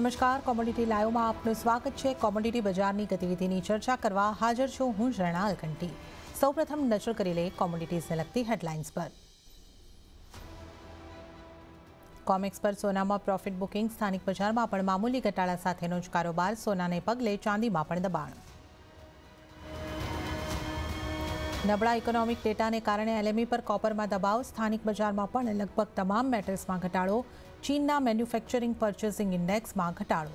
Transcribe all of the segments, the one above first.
નમસ્કાર કોમોડિટી લાઈવમાં આપનું સ્વાગત છે કોમોડિટી બજારની ગતિવિધિની ચર્ચા કરવા હાજર છું હું રણા અલકંટી સૌપ્રથમ નજર કરી લઈએ કોમોડિટીઝને લગતી હેડલાઇન્સ પર કોમેક્સ પર સોનામાં પ્રોફિટ બુકિંગ સ્થાનિક બજારમાં પણ મામૂલી ઘટાડા સાથેનો જ કારોબાર સોનાને પગલે ચાંદીમાં પણ દબાણ નબળા ઇકોનોમિક ડેટાને કારણે એલએમઈ e પર કોપરમાં દબાવ સ્થાનિક બજારમાં પણ લગભગ તમામ મેટલ્સમાં ઘટાડો ચીનના મેન્યુફેક્ચરિંગ પર્ચેસિંગ ઇન્ડેક્સમાં ઘટાડો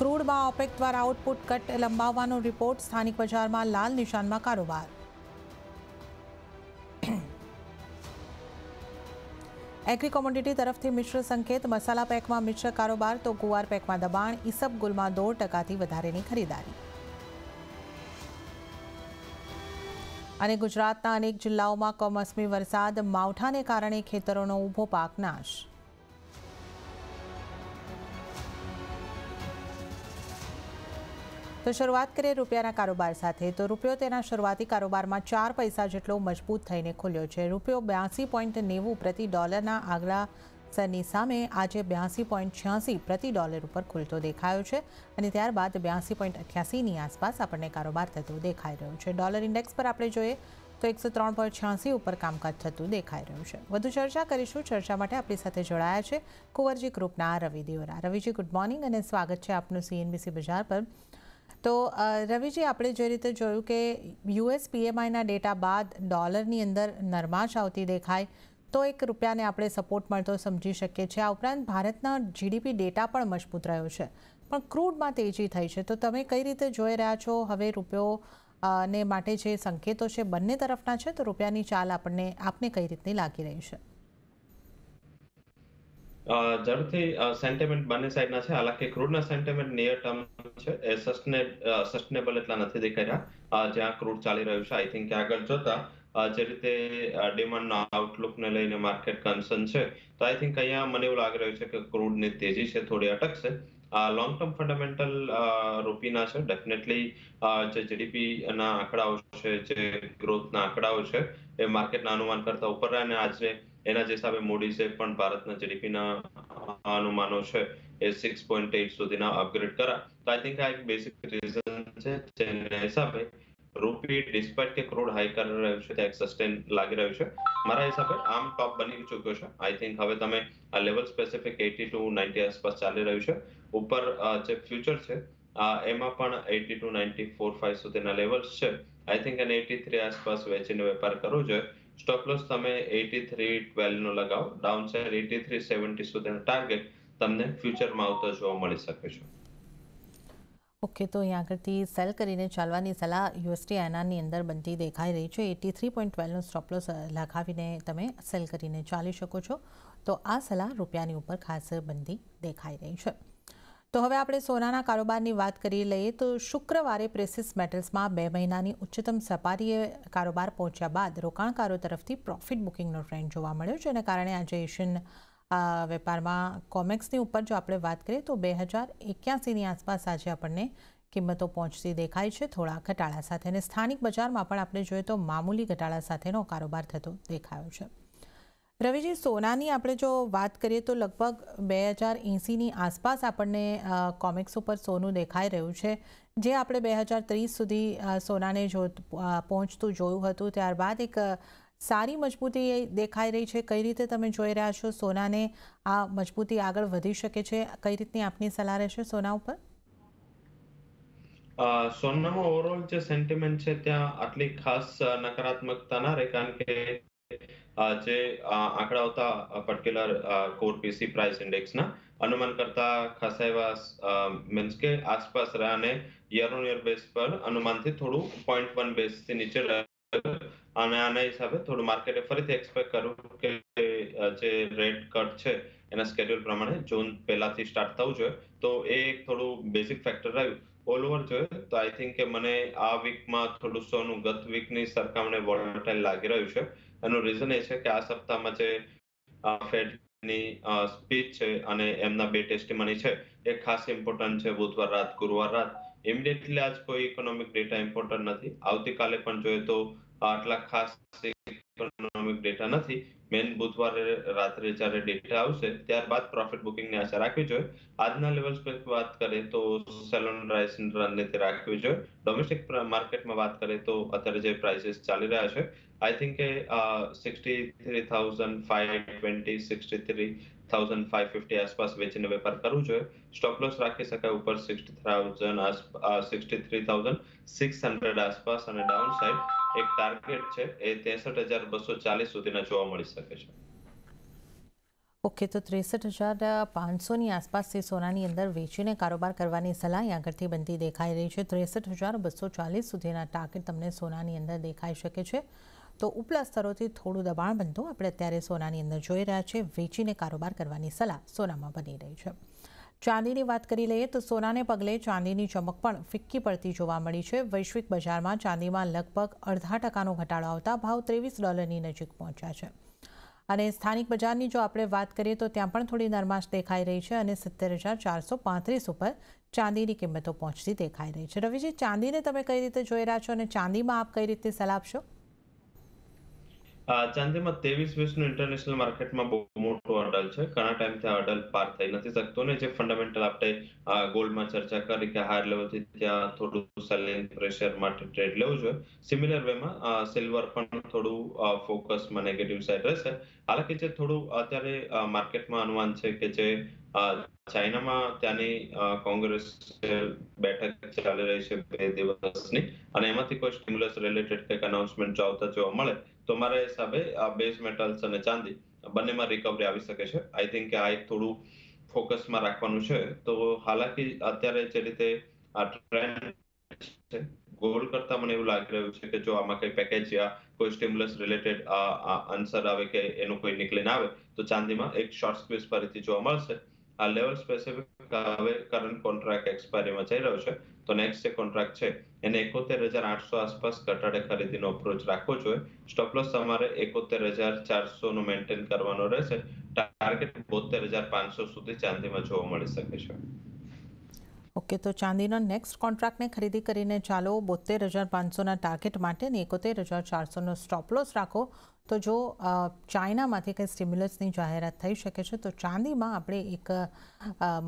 ક્રૂડમાં ઓપેક દ્વારા આઉટપુટ કટ લંબાવવાનો રિપોર્ટ સ્થાનિક બજારમાં લાલ નિશાનમાં કારોબાર એગ્રી કોમોડિટી તરફથી મિશ્ર સંકેત મસાલા પેકમાં મિશ્ર કારોબાર તો ગુવાર પેકમાં દબાણ ગુલમાં દોઢ ટકાથી વધારેની ખરીદારી અને ગુજરાતના અનેક જિલ્લાઓમાં કમોસમી વરસાદ માવઠાને કારણે ખેતરોનો ઊભો પાક નાશ તો શરૂઆત કરીએ રૂપિયાના કારોબાર સાથે તો રૂપિયો તેના શરૂઆતી કારોબારમાં ચાર પૈસા જેટલો મજબૂત થઈને ખુલ્યો છે રૂપિયો બ્યાસી પોઈન્ટ નેવું પ્રતિ ડોલરના આગલા સરની સામે આજે બ્યાસી પોઈન્ટ છ્યાસી પ્રતિ ડોલર ઉપર ખુલતો દેખાયો છે અને ત્યારબાદ બ્યાસી પોઈન્ટ અઠ્યાસીની આસપાસ આપણને કારોબાર થતો દેખાઈ રહ્યો છે ડોલર ઇન્ડેક્સ પર આપણે જોઈએ તો એકસો ત્રણ પોઈન્ટ છ્યાસી ઉપર કામકાજ થતું દેખાઈ રહ્યું છે વધુ ચર્ચા કરીશું ચર્ચા માટે આપણી સાથે જોડાયા છે કુંવરજી ગ્રુપના રવિ દેવરા રવિજી ગુડ મોર્નિંગ અને સ્વાગત છે આપનું સીએનબીસી બજાર પર તો રવિજી આપણે જે રીતે જોયું કે યુએસ પીએમઆઈના ડેટા બાદ ડોલરની અંદર નરમાશ આવતી દેખાય તો એક રૂપિયાને આપણે સપોર્ટ મળતો સમજી શકીએ છીએ આ ઉપરાંત ભારતના જીડીપી ડેટા પણ મજબૂત રહ્યો છે પણ ક્રૂડમાં તેજી થઈ છે તો તમે કઈ રીતે જોઈ રહ્યા છો હવે રૂપિયો ને માટે જે સંકેતો છે બંને તરફના છે તો રૂપિયાની ચાલ આપણને આપને કઈ રીતની લાગી રહી છે જરૂરથી સેન્ટિમેન્ટ બંને સાઈડના છે હાલાકી ક્રૂડના સેન્ટિમેન્ટ નિયર ટર્મ છે એ સસ્ટેનેબલ એટલા નથી દેખાઈ રહ્યા જ્યાં ક્રૂડ ચાલી રહ્યું છે આઈ થિંક આગળ જોતા જે રીતે ડિમાન્ડના આઉટલુકને લઈને માર્કેટ કન્સર્ન છે તો આઈ થિંક અહીંયા મને એવું લાગી રહ્યું છે કે ક્રૂડની તેજી છે થોડી અટકશે લોંગ ટર્મ ફંડામેન્ટલ રૂપીના છે ડેફિનેટલી જે ના આંકડાઓ છે જે ગ્રોથના આંકડાઓ છે એ માર્કેટના અનુમાન કરતા ઉપર રહ્યા અને આજે એના જે હિસાબે મૂડી છે પણ ભારતના જીડીપીના અનુમાનો છે એ સિક્સ પોઈન્ટ એટ સુધીના અપગ્રેડ કરા તો આઈ થિંક આ એક બેસિક રીઝન છે જેના હિસાબે રૂપી ડિસ્પાઇટ કે ક્રોડ હાઈ કરી રહ્યું છે ત્યાં એક સસ્ટેન લાગી રહ્યું છે મારા હિસાબે આમ ટોપ બની ચૂક્યો છે આઈ થિંક હવે તમે આ level specific eighty two ninety આસપાસ ચાલી રહ્યું છે ઉપર જે ફ્યુચર છે એમાં પણ eighty two ninety four five સુધીના લેવલ્સ છે આઈ થિંક એને એટી થ્રી આસપાસ વેચીને વેપાર કરવો જોઈએ સ્ટોપ લોસ તમે એટી થ્રી ટ્વેલ્વ નો લગાવો downside eighty three seventy સુધીનો ટાર્ગેટ તમને ફ્યુચરમાં આવતો જોવા મળી શકે છે ઓકે તો અહીં આગળથી સેલ કરીને ચાલવાની સલાહ યુએસટી એનાની અંદર બનતી દેખાઈ રહી છે એટી થ્રી પોઈન્ટ ટ્વેલ્વનો સ્ટોપલોસ લખાવીને તમે સેલ કરીને ચાલી શકો છો તો આ સલાહ રૂપિયાની ઉપર ખાસ બનતી દેખાઈ રહી છે તો હવે આપણે સોનાના કારોબારની વાત કરી લઈએ તો શુક્રવારે પ્રેસિસ મેટલ્સમાં બે મહિનાની ઉચ્ચતમ સપાટીએ કારોબાર પહોંચ્યા બાદ રોકાણકારો તરફથી પ્રોફિટ બુકિંગનો ટ્રેન્ડ જોવા મળ્યો છે એને કારણે આજે એશિયન વેપારમાં કોમેક્સની ઉપર જો આપણે વાત કરીએ તો બે હજાર એક્યાસીની આસપાસ આજે આપણને કિંમતો પહોંચતી દેખાય છે થોડા ઘટાડા સાથે અને સ્થાનિક બજારમાં પણ આપણે જોઈએ તો મામૂલી ઘટાડા સાથેનો કારોબાર થતો દેખાયો છે રવિજી સોનાની આપણે જો વાત કરીએ તો લગભગ બે હજાર એંસીની આસપાસ આપણને કોમિક્સ ઉપર સોનું દેખાઈ રહ્યું છે જે આપણે બે હજાર ત્રીસ સુધી સોનાને જો પહોંચતું જોયું હતું ત્યારબાદ એક સારી મજબૂતી દેખાઈ રહી છે કઈ રીતે તમે જોઈ રહ્યા છો સોનાને આ મજબૂતી આગળ વધી શકે છે કઈ રીતની આપની સલાહ રહેશે સોના ઉપર સોનામાં ઓવરઓલ જે સેન્ટિમેન્ટ છે ત્યાં આટલી ખાસ નકારાત્મકતા ના રહે કારણ કે જે આંકડા હતા પર્ટિક્યુલર કોર પીસી પ્રાઇસ ઇન્ડેક્સના અનુમાન કરતા ખાસા એવા મીન્સ કે આસપાસ રહ્યા અને યર ઓન યર બેસ પર અનુમાનથી થોડું પોઈન્ટ વન બેસથી નીચે અને આના હિસાબે થોડું માર્કેટે ફરીથી એક્સપેક્ટ કરવું કે જે રેટ કટ છે એના સ્કેડ્યુલ પ્રમાણે જૂન પહેલાથી સ્ટાર્ટ થવું જોઈએ તો એ એક થોડું બેઝિક ફેક્ટર રહ્યું ઓલ ઓવર જોઈએ તો આઈ થિંક કે મને આ વીકમાં થોડું સોનું ગત વીકની સરખામણે વોલેટાઇલ લાગી રહ્યું છે એનું રીઝન એ છે કે આ સપ્તાહમાં જે ની સ્પીચ છે અને એમના બે ટેસ્ટ મની છે એ ખાસ ઇમ્પોર્ટન્ટ છે બુધવાર રાત ગુરુવાર રાત ઇમિડિયેટલી આજ કોઈ ઇકોનોમિક ડેટા ઇમ્પોર્ટન્ટ નથી આવતીકાલે પણ જોઈએ તો આટલા ખાસ ઇકોનોમિક ડેટા નથી મેન બુધવારે રાત્રે જ્યારે ડેટા આવશે ત્યારબાદ પ્રોફિટ બુકિંગ ની આશા રાખવી જોઈએ આજના લેવલ પર વાત કરીએ તો સેલોન રાઇસ રણનીતિ રાખવી જોઈએ ડોમેસ્ટિક માર્કેટમાં વાત કરીએ તો અત્યારે જે પ્રાઇસીસ ચાલી રહ્યા છે આઈ થિંક કે sixty three thousand five twenty sixty three thousand five fifty આસપાસ વેચીને વેપાર કરવો જોઈએ સ્ટોપ લોસ રાખી શકાય ઉપર sixty thousand sixty three thousand six hundred આસપાસ અને ડાઉન સાઈડ એક ટાર્ગેટ છે એ ત્રેસઠ હજાર બસો ચાલીસ સુધીના જોવા મળી શકે છે ઓકે તો ત્રેસઠ હજાર પાંચસોની આસપાસ તે સોનાની અંદર વેચીને કારોબાર કરવાની સલાહ અહીં આગળથી બનતી દેખાઈ રહી છે ત્રેસઠ હજાર બસો ચાલીસ સુધીના ટાર્ગેટ તમને સોનાની અંદર દેખાઈ શકે છે તો ઉપલા સ્તરોથી થોડું દબાણ બનતું આપણે અત્યારે સોનાની અંદર જોઈ રહ્યા છે વેચીને કારોબાર કરવાની સલાહ સોનામાં બની રહી છે ચાંદીની વાત કરી લઈએ તો સોનાને પગલે ચાંદીની ચમક પણ ફિક્કી પડતી જોવા મળી છે વૈશ્વિક બજારમાં ચાંદીમાં લગભગ અડધા ટકાનો ઘટાડો આવતા ભાવ ત્રેવીસ ડોલરની નજીક પહોંચ્યા છે અને સ્થાનિક બજારની જો આપણે વાત કરીએ તો ત્યાં પણ થોડી નરમાશ દેખાઈ રહી છે અને સિત્તેર હજાર ચારસો પાંત્રીસ ઉપર ચાંદીની કિંમતો પહોંચતી દેખાઈ રહી છે રવિજી ચાંદીને તમે કઈ રીતે જોઈ રહ્યા છો અને ચાંદીમાં આપ કઈ રીતે સલાહ આપશો ચાંદીમાં ત્રેવીસ વીસનું ઇન્ટરનેશનલ માર્કેટમાં બહુ મોટો અડલ છે ઘણા ટાઈમથી આ અડલ પાર થઈ નથી શકતો ને જે ફંડામેન્ટલ આપણે ગોલ્ડમાં ચર્ચા કરી કે હાયર લેવલથી ત્યાં થોડું સેલિંગ પ્રેશર માટે ટ્રેડ લેવું જોઈએ સિમિલર વેમાં સિલ્વર પણ થોડું ફોકસમાં નેગેટિવ સાઈડ રહેશે હાલાકી જે થોડું અત્યારે માર્કેટમાં અનુમાન છે કે જે ચાઇનામાં ત્યાંની કોંગ્રેસ બેઠક ચાલી રહી છે બે દિવસની અને એમાંથી કોઈ સ્ટિમ્યુલસ રિલેટેડ કંઈક અનાઉન્સમેન્ટ જો આવતા જોવા મળે તો મારા હિસાબે આ બેઝ મેટલ્સ અને ચાંદી બંનેમાં રિકવરી આવી શકે છે આઈ થિંક કે આ એક થોડું ફોકસમાં રાખવાનું છે તો હાલાકી અત્યારે જે રીતે આ ટ્રેન્ડ છે ગોલ્ડ કરતા મને એવું લાગી રહ્યું છે કે જો આમાં કઈ પેકેજ યા કોઈ સ્ટિમ્યુલસ રિલેટેડ આ આન્સર આવે કે એનું કોઈ નીકળી ના આવે તો ચાંદીમાં એક શોર્ટ સ્ક્વીઝ ફરીથી જોવા મળશે આ લેવલ સ્પેસિફિક હવે કરંટ કોન્ટ્રાક્ટ એક્સપાયરીમાં જઈ રહ્યો છે તો નેક્સ્ટ જે કોન્ટ્રાક્ટ છે એને એકોતેર હજાર આઠસો આસપાસ ઘટાડે ખરીદીનો અપ્રોચ રાખવો જોઈએ સ્ટોપ લોસ તમારે એકોતેર હજાર ચારસો નું મેન્ટેન કરવાનો રહેશે ટાર્ગેટ બોતેર હજાર પાંચસો સુધી ચાંદીમાં જોવા મળી શકે છે ઓકે તો ચાંદીનો નેક્સ્ટ કોન્ટ્રાક્ટને ખરીદી કરીને ચાલો બોતેર હજાર પાંચસોના ટાર્ગેટ માટે એકોતેર હજાર ચારસોનો સ્ટોપલોસ રાખો તો જો ચાઇનામાંથી કંઈ સ્ટિમ્યુલસની જાહેરાત થઈ શકે છે તો ચાંદીમાં આપણે એક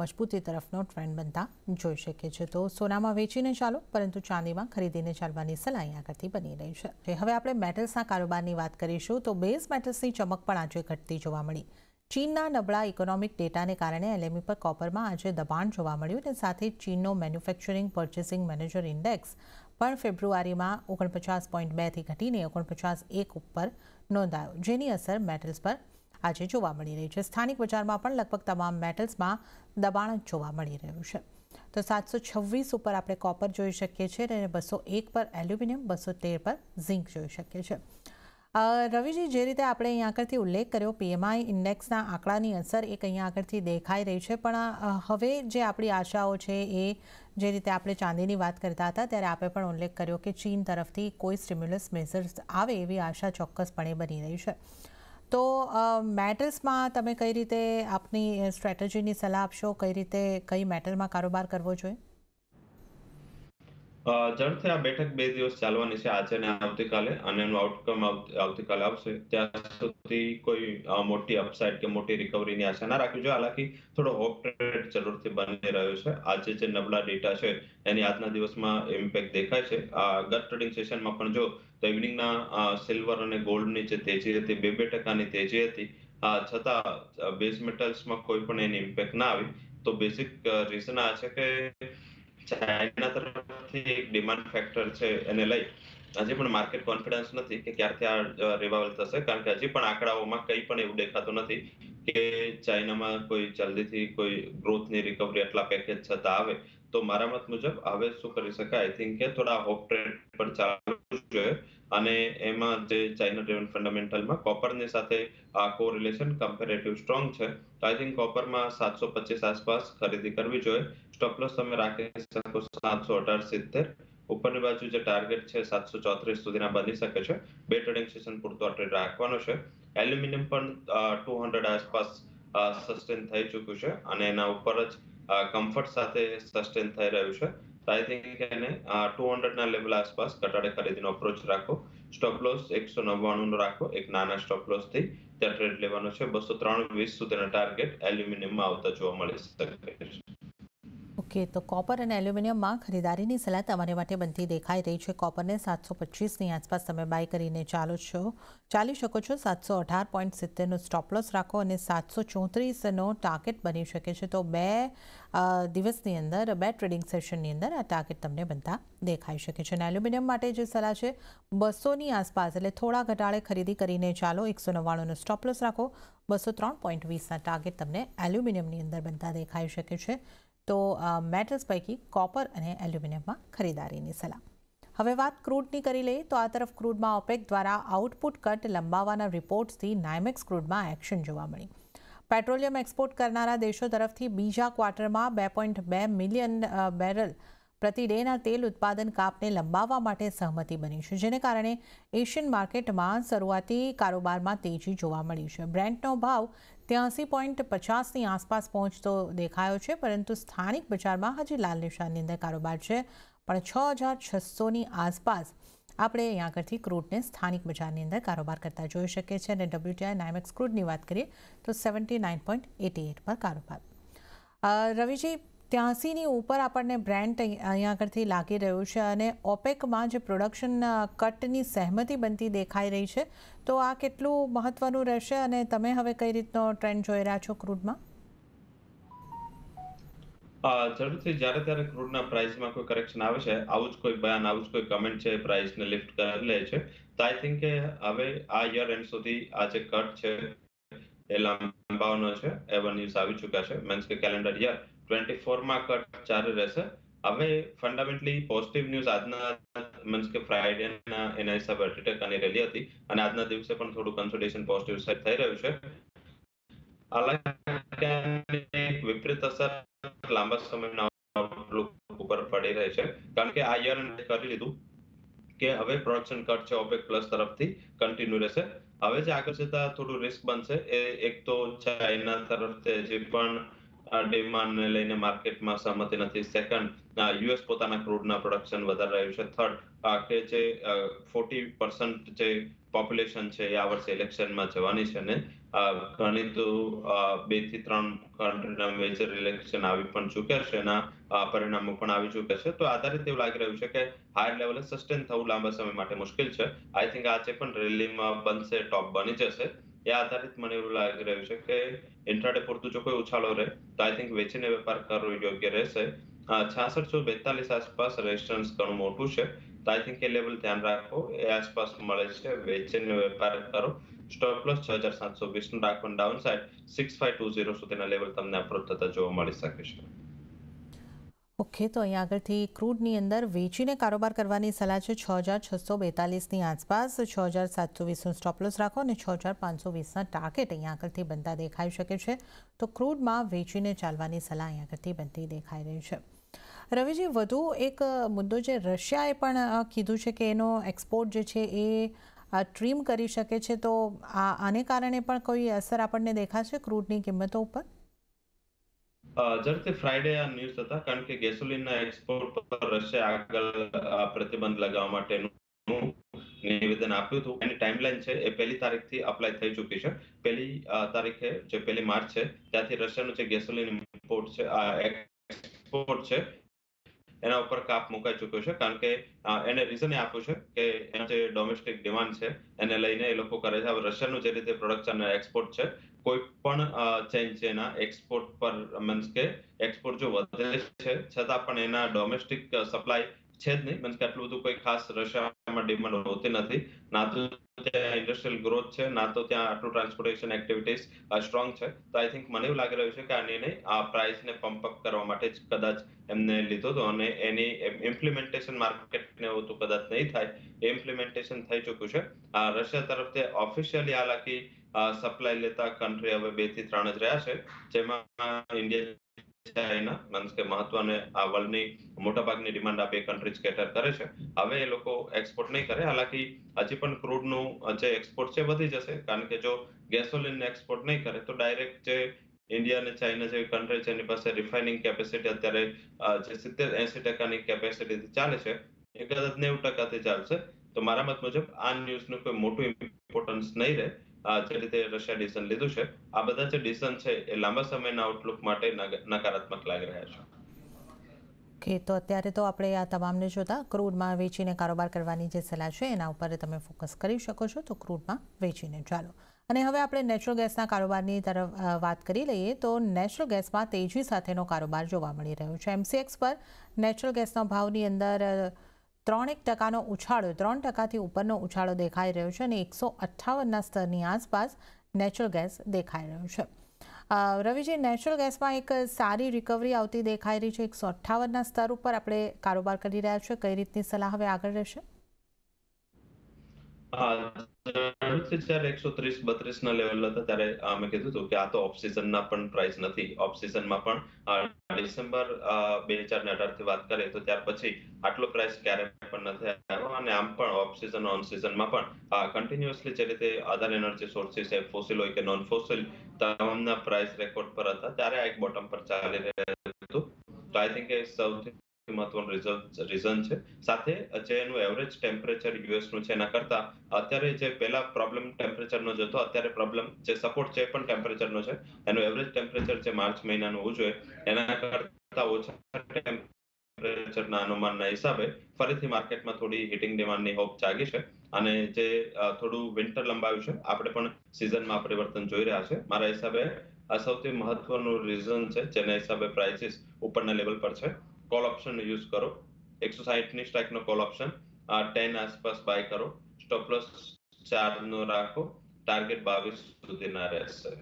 મજબૂતી તરફનો ટ્રેન્ડ બનતા જોઈ શકીએ છીએ તો સોનામાં વેચીને ચાલો પરંતુ ચાંદીમાં ખરીદીને ચાલવાની સલાહ અહીંયા કરતી બની રહી છે હવે આપણે મેટલ્સના કારોબારની વાત કરીશું તો બેઝ મેટલ્સની ચમક પણ આજે ઘટતી જોવા મળી ચીનના નબળા ઇકોનોમિક ડેટાને કારણે એલએમઈ પર કોપરમાં આજે દબાણ જોવા મળ્યું અને સાથે ચીનનો મેન્યુફેક્ચરિંગ પર્ચેસિંગ મેનેજર ઇન્ડેક્સ પણ ફેબ્રુઆરીમાં ઓગણપચાસ પોઈન્ટ બેથી ઘટીને ઓગણપચાસ એક ઉપર નોંધાયો જેની અસર મેટલ્સ પર આજે જોવા મળી રહી છે સ્થાનિક બજારમાં પણ લગભગ તમામ મેટલ્સમાં દબાણ જોવા મળી રહ્યું છે તો સાતસો છવ્વીસ ઉપર આપણે કોપર જોઈ શકીએ છીએ અને બસો એક પર એલ્યુમિનિયમ બસો તેર પર ઝીંક જોઈ શકીએ છીએ અ રવિજી જે રીતે આપણે અહીં આગળથી ઉલ્લેખ કર્યો PMI ઇન્ડેક્સના આંકડાની અસર એક અહીં આગળથી દેખાઈ રહી છે પણ હવે જે આપણી આશાઓ છે એ જે રીતે આપણે ચાંદની વાત કરતા હતા ત્યારે આપે પણ ઉલ્લેખ કર્યો કે ચીન તરફથી કોઈ સ્ટિમ્યુલસ મેઝર્સ આવે એવી આશા ચોક્કસપણે બની રહી છે તો મેટલ્સમાં તમે કઈ રીતે આપની સ્ટ્રેટેજીની સલાહ આપશો કઈ રીતે કઈ મેટલમાં کاروبار કરવો જોઈએ ઝડપથી આ બેઠક બે દિવસ ચાલવાની છે આજે અને આવતીકાલે અને એનું આઉટકમ આવતીકાલે આવશે ત્યાં સુધી કોઈ મોટી અપસાઇડ કે મોટી રિકવરીની આશા ના રાખવી જોઈએ હાલાકી થોડો હોપ ટ્રેડ જરૂરથી બની રહ્યો છે આજે જે નબળા ડેટા છે એની આજના દિવસમાં ઇમ્પેક્ટ દેખાય છે આ ગત ટ્રેડિંગ સેશનમાં પણ જો તો ઇવનિંગના સિલ્વર અને ગોલ્ડની જે તેજી હતી બે બે ટકાની તેજી હતી છતાં બેઝ મેટલ્સમાં કોઈ પણ એની ઇમ્પેક્ટ ના આવી તો બેઝિક રીઝન આ છે કે ચાઇના તરફથી એક ડિમાન્ડ ફેક્ટર છે એને લઈ હજી પણ માર્કેટ કોન્ફિડન્સ નથી કે ક્યારથી આ રિવાઇવલ થશે કારણ કે હજી પણ આંકડાઓમાં કંઈ પણ એવું દેખાતું નથી કે ચાઇનામાં કોઈ જલ્દીથી કોઈ ગ્રોથની રિકવરી આટલા પેકેજ છતાં આવે તો મારા મત મુજબ હવે શું કરી શકાય આઈ થિંક કે થોડા હોપ ટ્રેડ પર ચાલવું જોઈએ અને એમાં જે ચાઇના ડ્રિવન ફંડામેન્ટલમાં કોપરની સાથે આ કોરિલેશન કમ્પેરેટિવ સ્ટ્રોંગ છે તો આઈ થિંક કોપરમાં સાતસો પચીસ આસપાસ ખરીદી કરવી જોઈએ સ્ટોપ લોસ તમે રાખી શકો સાતસો અઢાર સિત્તેર ઉપરની બાજુ જે ટાર્ગેટ છે સાતસો ચોત્રીસ સુધીના બની શકે છે બે ટ્રેડિંગ સેશન પૂરતો ટ્રેડ રાખવાનો છે એલ્યુમિનિયમ પણ ટુ હંડ્રેડ આસપાસ સસ્ટેન થઈ ચૂક્યું છે અને એના ઉપર જ કમ્ફર્ટ સાથે સસ્ટેન થઈ રહ્યું છે આઈ થિંક એને ટુ હંડ્રેડના લેવલ આસપાસ ઘટાડે ખરીદીનો અપ્રોચ રાખો સ્ટોપ લોસ એકસો નવ્વાણુંનો રાખો એક નાના સ્ટોપ લોસથી ત્યાં ટ્રેડ લેવાનો છે બસો ત્રણ વીસ સુધીના ટાર્ગેટ એલ્યુમિનિયમમાં આવતા જોવા મળી શકે છે ઓકે તો કોપર અને એલ્યુમિનિયમમાં ખરીદારીની સલાહ તમારી માટે બનતી દેખાઈ રહી છે કોપરને સાતસો પચીસની આસપાસ તમે બાય કરીને ચાલો છો ચાલી શકો છો સાતસો અઢાર પોઈન્ટ સિત્તેરનો સ્ટોપલોસ રાખો અને સાતસો ચોત્રીસનો ટાર્ગેટ બની શકે છે તો બે દિવસની અંદર બે ટ્રેડિંગ સેશનની અંદર આ ટાર્ગેટ તમને બનતા દેખાઈ શકે છે અને એલ્યુમિનિયમ માટે જે સલાહ છે બસોની આસપાસ એટલે થોડા ઘટાડે ખરીદી કરીને ચાલો એકસો નવ્વાણુંનો સ્ટોપલોસ રાખો બસો ત્રણ પોઈન્ટ વીસના ટાર્ગેટ તમને એલ્યુમિનિયમની અંદર બનતા દેખાઈ શકે છે તો મેટલ્સ પૈકી કોપર અને એલ્યુમિનિયમમાં ખરીદારીની સલાહ હવે વાત ક્રૂડની કરી લઈએ તો આ તરફ ક્રૂડમાં ઓપેક દ્વારા આઉટપુટ કટ લંબાવવાના રિપોર્ટ્સથી નાયમેક્સ ક્રૂડમાં એક્શન જોવા મળી પેટ્રોલિયમ એક્સપોર્ટ કરનારા દેશો તરફથી બીજા ક્વાર્ટરમાં બે પોઈન્ટ બે મિલિયન બેરલ પ્રતિ ડેના તેલ ઉત્પાદન કાપને લંબાવવા માટે સહમતિ બની છે જેને કારણે એશિયન માર્કેટમાં શરૂઆતી કારોબારમાં તેજી જોવા મળી છે બ્રેન્ડનો ભાવ ત્યાંસી પોઈન્ટ પચાસની આસપાસ પહોંચતો દેખાયો છે પરંતુ સ્થાનિક બજારમાં હજી લાલ નિશાનની અંદર કારોબાર છે પણ છ હજાર છસોની આસપાસ આપણે અહીંયા આગળથી ક્રૂડને સ્થાનિક બજારની અંદર કારોબાર કરતા જોઈ શકીએ છીએ અને ડબલ્યુટીઆઈ નાઇમેક્સ ક્રૂડની વાત કરીએ તો seventy nine point eighty eight પર કારોબાર રવિજી ત્યાંસીની ઉપર આપણને બ્રાન્ડ અહીંયા આગળથી લાગી રહ્યું છે અને ઓપેકમાં જે પ્રોડક્શન કટની સહેમતી બનતી દેખાઈ રહી છે તો આ કેટલું મહત્વનું રહેશે અને તમે હવે કઈ રીતનો ટ્રેન્ડ જોઈ રહ્યા છો ક્રૂડમાં જરૂરથી જ્યારે ત્યારે ક્રૂડના પ્રાઇસમાં કોઈ કરેક્શન આવે છે આવું જ કોઈ બયાન આવું જ કોઈ કમેન્ટ છે પ્રાઇસને લિફ્ટ કરી લે છે તો આઈ થિંક કે હવે આ યર એન્ડ સુધી આ જે કટ છે એ લાંબાવાનો છે એ ન્યૂઝ આવી ચૂક્યા છે મીન્સ કે કેલેન્ડર યર ટ્વેન્ટી ફોરમાં કટ ચાલુ રહેશે હવે ફંડામેન્ટલી પોઝિટિવ ન્યૂઝ આજના મીન્સ કે ફ્રાઈડેના એના હિસાબે અટેક અને રેલી હતી અને આજના દિવસે પણ થોડું કન્સોલિડેશન પોઝિટિવ સાઈડ થઈ રહ્યું છે હાલાકી વિપરીત અસર લાંબા સમયના આઉટલુક ઉપર પડી રહી છે કારણ કે આ યર કરી લીધું કે હવે પ્રોડક્શન કટ છે ઓપેક પ્લસ તરફથી કન્ટિન્યુ રહેશે હવે જે આગળ જતા થોડું રિસ્ક બનશે એ એક તો ચાઇના તરફથી જે પણ ને લઈને માર્કેટમાં સહમતિ નથી સેકન્ડ યુએસ પોતાના ક્રૂડના પ્રોડક્શન વધારી રહ્યું છે થર્ડ કે જે ફોર્ટી પર્સન્ટ જે પોપ્યુલેશન છે એ આ વર્ષે ઇલેક્શનમાં જવાની છે ને ઘણી તો બે થી ત્રણ કન્ટ્રીના મેજર ઇલેક્શન આવી પણ ચૂક્યા છે એના પરિણામો પણ આવી ચૂક્યા છે તો આધારિત એવું લાગી રહ્યું છે કે હાયર લેવલે સસ્ટેન થવું લાંબા સમય માટે મુશ્કેલ છે આઈ થિંક આજે પણ રેલીમાં બનશે ટોપ બની જશે એ આધારિત મને એવું લાગી રહ્યું છે કે ઇન્ટ્રાડે પૂરતું જો કોઈ ઉછાળો રહે તો આઈ થિંક વેચીને વેપાર કરવો યોગ્ય રહેશે છાસઠ સો બેતાલીસ આસપાસ રેઝિસ્ટન્સ ઘણું મોટું છે તો આઈ થિંક એ લેવલ ધ્યાન રાખો એ આસપાસ મળે છે વેચીને વેપાર કરો સ્ટોપ લોસ છ હજાર સાતસો વીસનું રાખવાનું downside six five two zero સુધીના લેવલ તમને અપ્રોચ થતા જોવા મળી શકે છે ઓકે તો અહીંયા આગળથી ક્રૂડની અંદર વેચીને કારોબાર કરવાની સલાહ છે છ હજાર છસો બેતાલીસની આસપાસ છ હજાર સાતસો વીસનું સ્ટોપલોસ રાખો અને છ હજાર પાંચસો વીસના ટાર્ગેટ અહીંયા આગળથી બનતા દેખાઈ શકે છે તો ક્રૂડમાં વેચીને ચાલવાની સલાહ અહીંયા આગળથી બનતી દેખાઈ રહી છે રવિજી વધુ એક મુદ્દો જે રશિયાએ પણ કીધું છે કે એનો એક્સપોર્ટ જે છે એ ટ્રીમ કરી શકે છે તો આને કારણે પણ કોઈ અસર આપણને દેખાશે ક્રૂડની કિંમતો ઉપર જે રીતે ફ્રાઈડે આ ન્યૂઝ હતા કારણ કે ગેસોલિનના એક્સપોર્ટ પર રશિયા આગળ પ્રતિબંધ લગાવવા માટેનું નિવેદન આપ્યું હતું એની ટાઈમલાઈન છે એ પહેલી તારીખથી અપ્લાય થઈ ચૂકી છે પહેલી તારીખે જે પહેલી માર્ચ છે ત્યાંથી રશિયાનું જે ગેસોલિન ઇમ્પોર્ટ છે એક્સપોર્ટ છે એના ઉપર કાપ મુકાઈ ચૂક્યો છે કારણ કે એને રીઝન એ આપ્યું છે કે એના જે ડોમેસ્ટિક ડિમાન્ડ છે એને લઈને એ લોકો કરે છે હવે રશિયાનું જે રીતે પ્રોડક્શન એક્સપોર્ટ છે કોઈ પણ ચેન્જ છે એના એક્સપોર્ટ પર મીન્સ કે એક્સપોર્ટ જો વધે છે છતાં પણ એના ડોમેસ્ટિક સપ્લાય છે જ નહીં મીન્સ કે આટલું બધું કોઈ ખાસ રશિયામાં ડિમાન્ડ હોતી નથી ના તો ત્યાં ઇન્ડસ્ટ્રીયલ ગ્રોથ છે ના તો ત્યાં આટલું ટ્રાન્સપોર્ટેશન એક્ટિવિટીઝ સ્ટ્રોંગ છે તો આઈ થિંક મને એવું લાગી રહ્યું છે કે આ નિર્ણય આ પ્રાઇસને પમ્પ અપ કરવા માટે જ કદાચ એમને લીધો હતો અને એની ઇમ્પ્લિમેન્ટેશન માર્કેટને એવું તો કદાચ નહીં થાય એ ઇમ્પ્લિમેન્ટેશન થઈ ચૂક્યું છે આ રશિયા તરફથી ઓફિશિયલી હાલાકી સપ્લાય લેતા કન્ટ્રી હવે બે થી ત્રણ જ રહ્યા છે જેમાં ઇન્ડિયા ચાઇના મીન્સ કે મહત્વને આ વર્લ્ડની મોટાભાગની ડિમાન્ડ આ બે કન્ટ્રીઝ કેટર કરે છે હવે એ લોકો એક્સપોર્ટ નહીં કરે હાલાકી હજી પણ ક્રૂડનું જે એક્સપોર્ટ છે વધી જશે કારણ કે જો ગેસોલિન એક્સપોર્ટ નહીં કરે તો ડાયરેક્ટ જે ઇન્ડિયા અને ચાઇના જેવી કન્ટ્રી છે એની પાસે રિફાઇનિંગ કેપેસિટી અત્યારે જે સિત્તેર એસી ટકાની કેપેસિટી ચાલે છે એ કદાચ નેવું ટકાથી ચાલશે તો મારા મત મુજબ આ ન્યૂઝનું કોઈ મોટું ઇમ્પોર્ટન્સ નહીં રહે જે રીતે રશિયા ડિસિઝન લીધું છે આ બધા જે ડિસિઝન છે એ લાંબા સમયના આઉટલુક માટે નકારાત્મક લાગી રહ્યા છે ઓકે તો અત્યારે તો આપણે આ તમામને જોતા ક્રૂડમાં વેચીને કારોબાર કરવાની જે સલાહ છે એના ઉપર તમે ફોકસ કરી શકો છો તો ક્રૂડમાં વેચીને ચાલો અને હવે આપણે નેચરલ ગેસના કારોબારની તરફ વાત કરી લઈએ તો નેચરલ ગેસમાં તેજી સાથેનો કારોબાર જોવા મળી રહ્યો છે એમસીએક્સ પર નેચરલ ગેસના ભાવની અંદર ત્રણેક ટકાનો ઉછાળો ત્રણ ટકાથી ઉપરનો ઉછાળો દેખાઈ રહ્યો છે અને એકસો અઠ્ઠાવનના સ્તરની આસપાસ નેચરલ ગેસ દેખાઈ રહ્યો છે રવિજી નેચરલ ગેસમાં એક સારી રિકવરી આવતી દેખાઈ રહી છે એકસો અઠ્ઠાવનના સ્તર ઉપર આપણે કારોબાર કરી રહ્યા છીએ કઈ રીતની સલાહ હવે આગળ રહેશે એકસો ત્રીસ બત્રીસ ના લેવલ હતા ત્યારે અમે કીધું હતું કે આ તો ઓફ સિઝનના પણ પ્રાઇસ નથી ઓફ માં પણ ડિસેમ્બર બે હજાર ને અઢાર થી વાત કરીએ તો ત્યાર પછી આટલો પ્રાઇસ ક્યારે પણ નથી આવ્યો અને આમ પણ ઓફ સિઝન ઓન સિઝનમાં પણ કન્ટિન્યુઅસલી જે રીતે અધર એનર્જી સોર્સીસ એ ફોસિલ હોય કે નોન ફોસિલ તમામના પ્રાઇસ રેકોર્ડ પર હતા ત્યારે આ એક બોટમ પર ચાલી રહ્યું હતું તો આઈ થિંક એ સૌથી મહત્વનું રીઝન છે સાથે જે એનું એવરેજ ટેમ્પરેચર યુએસનું છે એના કરતા અત્યારે જે પહેલા પ્રોબ્લેમ ટેમ્પરેચરનો જ હતો અત્યારે પ્રોબ્લેમ જે સપોર્ટ છે પણ ટેમ્પરેચરનો છે એનું એવરેજ ટેમ્પરેચર જે માર્ચ મહિનાનું હોવું જોઈએ એના કરતા ઓછા ટેમ્પરેચરના અનુમાનના હિસાબે ફરીથી માર્કેટમાં થોડી હિટિંગ ડિમાન્ડની હોપ જાગી છે અને જે થોડું વિન્ટર લંબાવ્યું છે આપણે પણ સિઝનમાં પરિવર્તન જોઈ રહ્યા છે મારા હિસાબે આ સૌથી મહત્વનું રીઝન છે જેના હિસાબે પ્રાઇસીસ ઉપરના લેવલ પર છે કોલ ઓપ્શનનો યુઝ કરો એકસો સાહીઠની સ્ટ્રાઇકનો કોલ ઓપ્શન ટેન આસપાસ બાય કરો સ્ટોપ લોસ ચારનો રાખો ટાર્ગેટ બાવીસ સુધીના રહેશે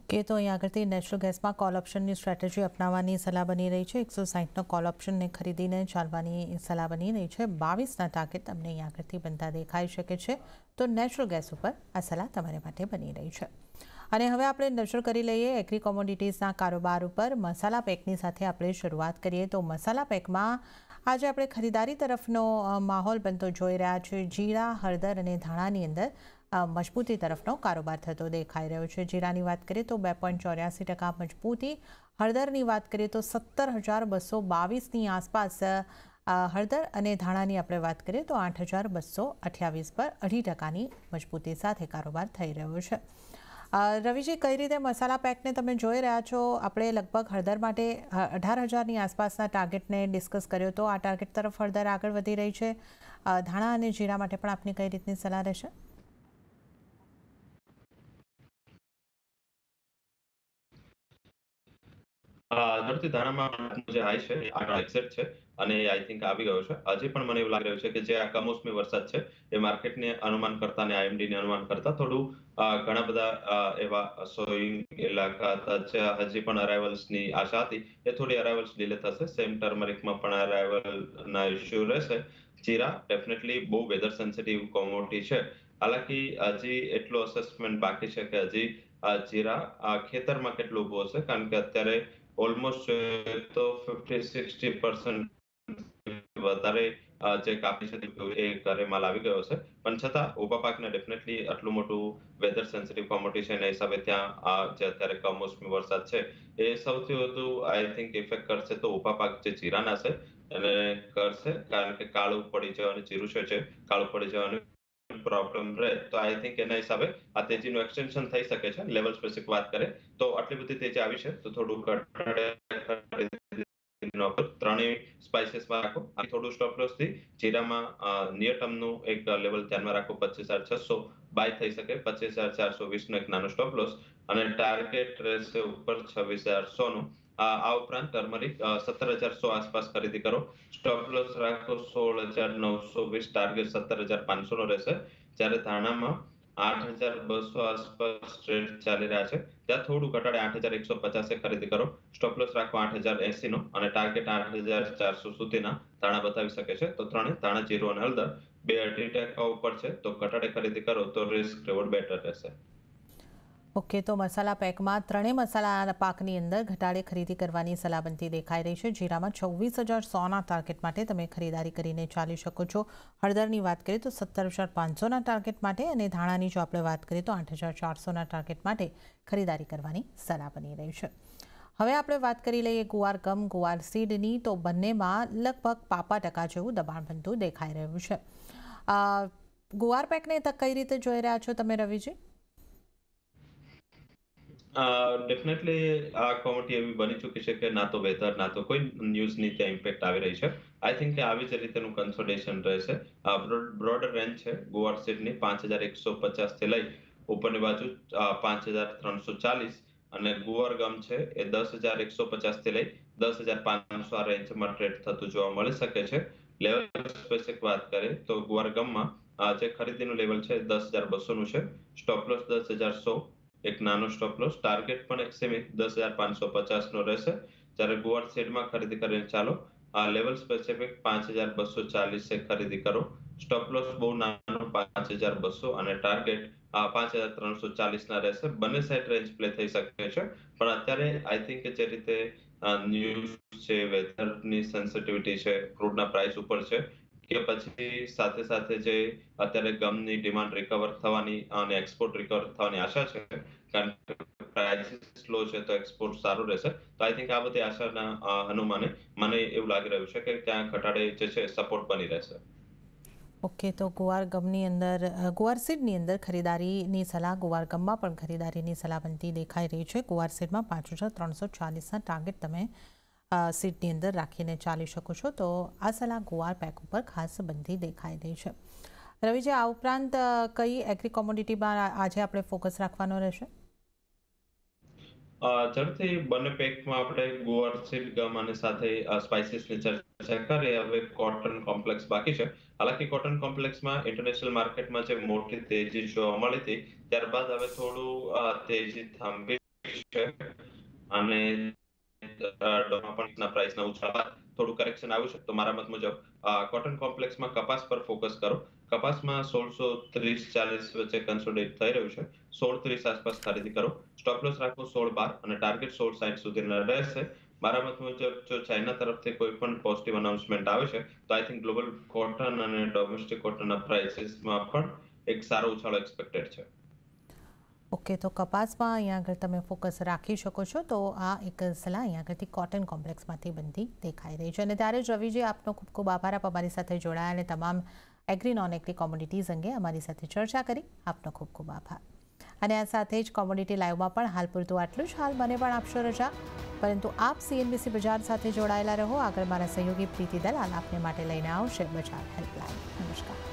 ઓકે તો અહીં આગળથી નેચરલ ગેસમાં કોલ ઓપ્શનની સ્ટ્રેટેજી અપનાવવાની સલાહ બની રહી છે એકસો સાહીઠનો કોલ ઓપ્શનને ખરીદીને ચાલવાની સલાહ બની રહી છે બાવીસના ટાર્ગેટ તમને અહીં આગળથી બનતા દેખાઈ શકે છે તો નેચરલ ગેસ ઉપર આ સલાહ તમારા માટે બની રહી છે અને હવે આપણે નજર કરી લઈએ એગ્રી કોમોડિટીઝના કારોબાર ઉપર મસાલા પેકની સાથે આપણે શરૂઆત કરીએ તો મસાલા પેકમાં આજે આપણે ખરીદારી તરફનો માહોલ બનતો જોઈ રહ્યા છે જીરા હળદર અને ધાણાની અંદર મજબૂતી તરફનો કારોબાર થતો દેખાઈ રહ્યો છે જીરાની વાત કરીએ તો બે પોઈન્ટ ચોર્યાસી ટકા મજબૂતી હળદરની વાત કરીએ તો સત્તર હજાર બસો બાવીસની આસપાસ હળદર અને ધાણાની આપણે વાત કરીએ તો આઠ હજાર બસો અઠ્યાવીસ પર અઢી ટકાની મજબૂતી સાથે કારોબાર થઈ રહ્યો છે રવિજી કઈ રીતે મસાલા પેકને તમે જોઈ રહ્યા છો આપણે લગભગ હળદર માટે અઢાર હજારની આસપાસના ટાર્ગેટને ડિસ્કસ કર્યો તો આ ટાર્ગેટ તરફ હળદર આગળ વધી રહી છે ધાણા અને જીરા માટે પણ આપની કઈ રીતની સલાહ રહેશે અ ધારામાં જે હાઈ છે આગળ એક્સેપ્ટ છે અને આઈ થિંક આવી ગયો છે આજે પણ મને એવું લાગી રહ્યું છે કે જે આ કમોસમી વરસાદ છે એ માર્કેટને અનુમાન કરતા અને આઈએમડી ને અનુમાન કરતા થોડું ઘણા બધા એવા સોઈંગ ઇલાકા હતા હજી પણ અરાઇવલ્સ ની આશા હતી એ થોડી અરાઇવલ્સ ડીલે થશે સેમ ટર્મરિકમાં પણ અરાઇવલ ના ઇશ્યુ રહેશે જીરા ડેફિનેટલી બહુ વેધર સેન્સિટિવ કોમોડિટી છે હાલાકી હજી એટલો અસેસમેન્ટ બાકી છે કે હજી જીરા ખેતરમાં કેટલું ઉભો હશે કારણ કે અત્યારે ઓલમોસ્ટ uh, તો ફિફ્ટી સિક્સટી પર્સન્ટ વધારે જે કાપણી ક્ષતિ એ કરેમાં લાવી ગયો છે પણ છતાં ઊભા પાકને ડેફિનેટલી આટલું મોટું વેધર સેન્સિટિવ કોમોડિટી છે એના હિસાબે ત્યાં આ જે અત્યારે કમોસમી વરસાદ છે એ સૌથી વધુ આઈ થિંક ઇફેક્ટ કરશે તો ઊભા પાક જે જીરાના છે એને કરશે કારણ કે કાળું પડી જવાનું જીરું છે કાળું પડી જવાનું પ્રોબ્લેમ રહે તો આઈ થિંક એના હિસાબે આ તેજીનું એક્સટેન્શન થઈ શકે છે લેવલ સ્પેસિફિક વાત કરે તો આટલી બધી તેજી આવી છે તો થોડું ઘટાડે ત્રણેય સ્પાઇસીસમાં રાખો થોડું સ્ટોપ લોસ થી જીરામાં નિયર નું એક લેવલ ધ્યાનમાં રાખો પચીસ હજાર છસો બાય થઈ શકે પચીસ હજાર ચારસો વીસનો એક નાનું સ્ટોપ લોસ અને ટાર્ગેટ રહેશે ઉપર છવ્વીસ હજાર સો નું આ ઉપરાંત ટર્મરિક સત્તર હજારસો આસપાસ ખરીદી કરો સ્ટોપ લોસ રાખો સોળ હજાર નવસો વીસ ટાર્ગેટ સત્તર હજાર પાંચસો નો રહેશે જ્યારે ધાણામાં આઠ હજાર બસો આસપાસ ટ્રેડ ચાલી રહ્યા છે ત્યાં થોડું ઘટાડે આઠ હજાર એકસો પચાસે ખરીદી કરો સ્ટોપ લોસ રાખો આઠ હજાર એસી નો અને ટાર્ગેટ આઠ હજાર ચારસો સુધીના ધાણા બતાવી શકે છે તો ત્રણે ધાણા જીરો અને હળદર બે અઢી ટકા ઉપર છે તો ઘટાડે ખરીદી કરો તો રિસ્ક રેવોર્ડ બેટર રહેશે મુખ્ય તો મસાલા પેકમાં ત્રણેય મસાલા પાકની અંદર ઘટાડે ખરીદી કરવાની સલાહ દેખાઈ રહી છે જીરામાં છવ્વીસ હજાર સોના ટાર્ગેટ માટે તમે ખરીદારી કરીને ચાલી શકો છો હળદરની વાત કરીએ તો સત્તર હજાર પાંચસોના ટાર્ગેટ માટે અને ધાણાની જો આપણે વાત કરીએ તો આઠ હજાર ચારસોના ટાર્ગેટ માટે ખરીદારી કરવાની સલાહ બની રહી છે હવે આપણે વાત કરી લઈએ ગુવાર ગમ ગુવાર સીડની તો બંનેમાં લગભગ પાપા ટકા જેવું દબાણ બનતું દેખાઈ રહ્યું છે ગુવાર પેકને તક કઈ રીતે જોઈ રહ્યા છો તમે રવિજી ડેફિનેટલી આ કોમિટી એવી બની ચૂકી છે કે ના તો વેધર ના તો કોઈ ન્યૂઝની ત્યાં ઇમ્પેક્ટ આવી રહી છે આઈ થિંક કે આવી જ રીતેનું કન્સોલિડેશન રહેશે આ બ્રોડર રેન્જ છે ગોવાર સીટની પાંચ હજાર એકસો પચાસથી લઈ ઉપરની બાજુ પાંચ હજાર ત્રણસો ચાલીસ અને ગમ છે એ દસ હજાર એકસો પચાસથી લઈ દસ હજાર પાંચસો આ રેન્જમાં ટ્રેડ થતું જોવા મળી શકે છે લેવલ સ્પેસિક વાત કરીએ તો ગુવરગમમાં જે ખરીદીનું લેવલ છે દસ હજાર બસોનું છે સ્ટોપ દસ હજાર સો એક નાનો સ્ટોપ લોસ ટાર્ગેટ પણ એક સીમિત દસ હજાર પાંચસો પચાસનો રહેશે જ્યારે ગુવાડ સેડમાં ખરીદી કરીને ચાલો આ લેવલ સ્પેસિફિક પાંચ હજાર બસો ચાલીસ ખરીદી કરો સ્ટોપ લોસ બહુ નાનો પાંચ હજાર બસો અને ટાર્ગેટ પાંચ હજાર ત્રણસો ચાલીસના રહેશે બંને સાઇડ રેન્જ પ્લે થઈ શકે છે પણ અત્યારે આઈ થિંક જે રીતે ન્યૂઝ છે વેધરની સેન્સિટિવિટી છે ક્રૂડના પ્રાઇસ ઉપર છે કે પછી સાથે સાથે જે અત્યારે ગમની ડિમાન્ડ રિકવર થવાની અને એક્સપોર્ટ રિકવર થવાની આશા છે કારણ પ્રાઇસીસ સ્લો છે તો એક્સપોર્ટ સારું રહેશે તો આઈ થિંક આ બધી આશાના અનુમાને મને એવું લાગી રહ્યું છે કે ત્યાં ઘટાડે જે છે સપોર્ટ બની રહેશે ઓકે તો ગુવાર ગમની અંદર ગુવાર સીડની અંદર ખરીદારીની સલાહ ગુવાર ગમમાં પણ ખરીદારીની સલાહ બનતી દેખાઈ રહી છે ગુવાર સીડમાં પાંચ હજાર ત્રણસો ચાલીસના ટાર્ગેટ તમે સીટની અંદર રાખીને ચાલી શકો છો તો આ સલાહ ગુવાર પેક ઉપર ખાસ બનતી દેખાઈ રહી છે રવિજી આ ઉપરાંત કઈ એગ્રી કોમોડિટીમાં આજે આપણે ફોકસ રાખવાનો રહેશે ઝડપથી બંને પેકમાં આપણે ગોઅર સિલગમ અને સાથે સ્પાઇસીસની ચર્ચા કરી હવે કોટન કોમ્પ્લેક્સ બાકી છે હાલાકી કોટન કોમ્પ્લેક્સમાં ઇન્ટરનેશનલ માર્કેટમાં જે મોટી તેજી જોવા મળી હતી ત્યારબાદ હવે થોડું તેજી થાંભી છે અને ડોનાપણના પ્રાઇસના ઉછાળા થોડું કરેક્શન આવ્યું છે તો મારા મત મુજબ કોટન કોમ્પ્લેક્સમાં કપાસ પર ફોકસ કરો કપાસમાં સોળસો ત્રીસ ચાલીસ વચ્ચે કન્સોલિડેટ થઈ રહ્યું છે સોળ ત્રીસ આસપાસ ખરીદી કરો સ્ટોપ લોસ રાખો સોળ બાર અને ટાર્ગેટ સોળ સાઠ સુધીના રહેશે મારા મત મુજબ જો ચાઇના તરફથી કોઈ પણ પોઝિટિવ અનાઉન્સમેન્ટ આવે છે તો આઈ થિંક ગ્લોબલ કોટન અને ડોમેસ્ટિક કોટનના પ્રાઇસીસમાં પણ એક સારો ઉછાળો એક્સપેક્ટેડ છે ઓકે તો કપાસમાં અહીંયા આગળ તમે ફોકસ રાખી શકો છો તો આ એક સલાહ અહીંયા આગળથી કોટન કોમ્પ્લેક્સમાંથી બનતી દેખાઈ રહી છે અને ત્યારે જ રવિજી આપનો ખૂબ ખૂબ આભાર આપ અમારી સાથે જોડાયા અને તમામ એગ્રી નોન એગ્રી કોમોડિટીઝ અંગે અમારી સાથે ચર્ચા કરી આપનો ખૂબ ખૂબ આભાર અને આ સાથે જ કોમોડિટી લાઈવમાં પણ હાલ પૂરતું આટલું જ હાલ મને પણ આપશો રજા પરંતુ આપ સીએનબીસી બજાર સાથે જોડાયેલા રહો આગળ મારા સહયોગી પ્રીતિ દલાલ આપને માટે લઈને આવશે બજાર હેલ્પલાઇન નમસ્કાર